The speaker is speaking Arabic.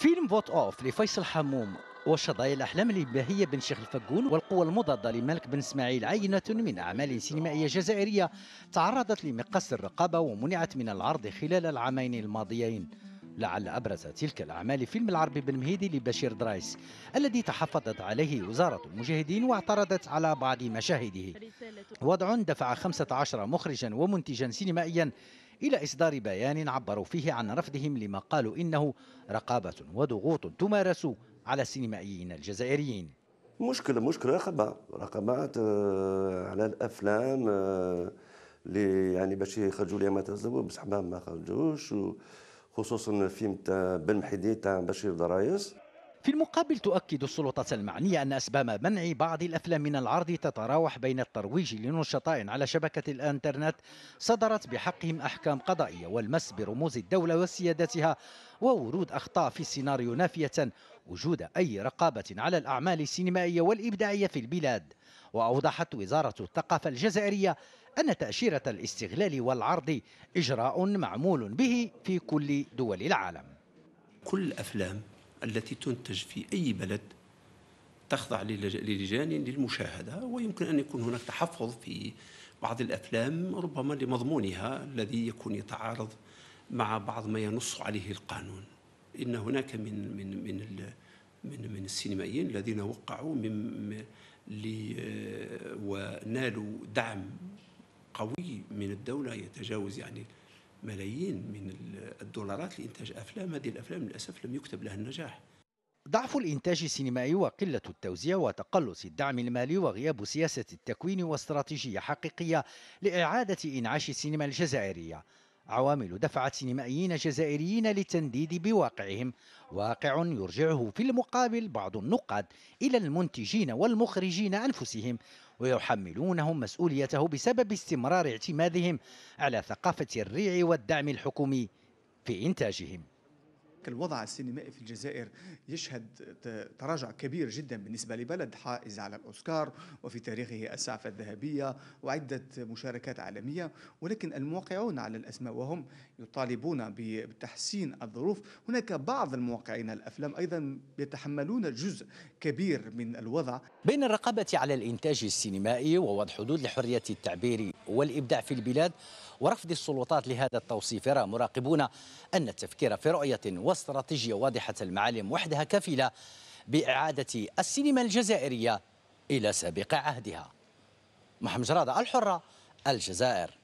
فيلم فوت اوف لفيصل حموم وشظايا الأحلام الإباهية بن شيخ الفقون والقوى المضادة لملك بن إسماعيل عينة من أعمال سينمائية جزائرية تعرضت لمقص الرقابة ومنعت من العرض خلال العامين الماضيين لعل أبرز تلك الأعمال فيلم العربي بن مهيدي لبشير درايس الذي تحفظت عليه وزارة المجاهدين واعترضت على بعض مشاهده وضع دفع 15 مخرجا ومنتجا سينمائيا إلى إصدار بيان عبروا فيه عن رفضهم لما قالوا إنه رقابة وضغوط تمارس على السينمائيين الجزائريين مشكلة مشكلة رقبة رقابات آه، على الأفلام آه، اللي يعني باش يخرجوا لي ما تزلوا بصح ما خرجوش خصوصا فيلم تاع بن حديد تاع بشير درايس في المقابل تؤكد السلطات المعنية أن أسباب منع بعض الأفلام من العرض تتراوح بين الترويج لنشطاء على شبكة الإنترنت صدرت بحقهم أحكام قضائية والمس برموز الدولة وسيادتها وورود أخطاء في السيناريو نافية وجود أي رقابة على الأعمال السينمائية والإبداعية في البلاد وأوضحت وزارة الثقافة الجزائرية أن تأشيرة الاستغلال والعرض إجراء معمول به في كل دول العالم كل الأفلام التي تنتج في أي بلد تخضع للجان للمشاهدة ويمكن أن يكون هناك تحفظ في بعض الأفلام ربما لمضمونها الذي يكون يتعارض مع بعض ما ينص عليه القانون إن هناك من من من من, من السينمائيين الذين وقعوا من ونالوا دعم قوي من الدولة يتجاوز يعني ملايين من الدولارات لإنتاج أفلام هذه الأفلام للأسف لم يكتب لها النجاح ضعف الإنتاج السينمائي وقلة التوزيع وتقلص الدعم المالي وغياب سياسة التكوين واستراتيجية حقيقية لإعادة إنعاش السينما الجزائرية عوامل دفعت سينمائيين جزائريين للتنديد بواقعهم واقع يرجعه في المقابل بعض النقاد إلى المنتجين والمخرجين أنفسهم ويحملونهم مسؤوليته بسبب استمرار اعتمادهم على ثقافة الريع والدعم الحكومي في إنتاجهم الوضع السينمائي في الجزائر يشهد تراجع كبير جدا بالنسبة لبلد حائز على الأوسكار وفي تاريخه السعفة الذهبية وعدة مشاركات عالمية ولكن الموقعون على الأسماء وهم يطالبون بتحسين الظروف هناك بعض الموقعين الأفلام أيضا يتحملون جزء كبير من الوضع بين الرقابة على الإنتاج السينمائي ووضع حدود لحرية التعبير والإبداع في البلاد ورفض السلطات لهذا التوصيف يرى مراقبون أن التفكير في رؤية واستراتيجية واضحة المعالم وحدها كفيلة بإعادة السينما الجزائرية إلى سابق عهدها محمد جرادة الحرة الجزائر